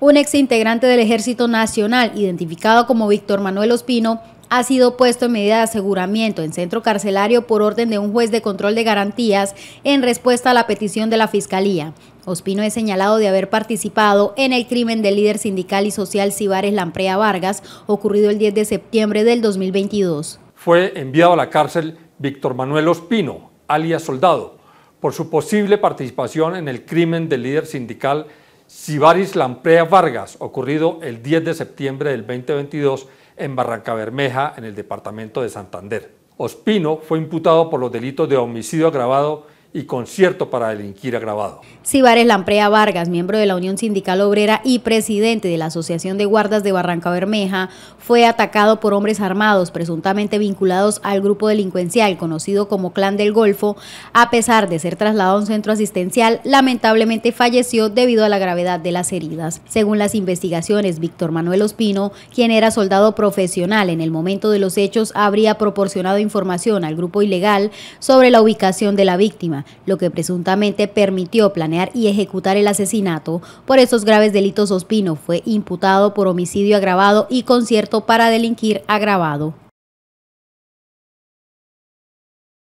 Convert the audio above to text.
Un ex integrante del Ejército Nacional, identificado como Víctor Manuel Ospino, ha sido puesto en medida de aseguramiento en centro carcelario por orden de un juez de control de garantías en respuesta a la petición de la Fiscalía. Ospino es señalado de haber participado en el crimen del líder sindical y social Cibares Lamprea Vargas, ocurrido el 10 de septiembre del 2022. Fue enviado a la cárcel Víctor Manuel Ospino, alias Soldado, por su posible participación en el crimen del líder sindical Sibaris Lamprea Vargas, ocurrido el 10 de septiembre del 2022 en Barranca Bermeja, en el departamento de Santander. Ospino fue imputado por los delitos de homicidio agravado y concierto para delinquir agravado. Sibares Lamprea Vargas, miembro de la Unión Sindical Obrera y presidente de la Asociación de Guardas de Barranca Bermeja, fue atacado por hombres armados presuntamente vinculados al grupo delincuencial conocido como Clan del Golfo. A pesar de ser trasladado a un centro asistencial, lamentablemente falleció debido a la gravedad de las heridas. Según las investigaciones, Víctor Manuel Ospino, quien era soldado profesional en el momento de los hechos, habría proporcionado información al grupo ilegal sobre la ubicación de la víctima lo que presuntamente permitió planear y ejecutar el asesinato por estos graves delitos Ospino fue imputado por homicidio agravado y concierto para delinquir agravado.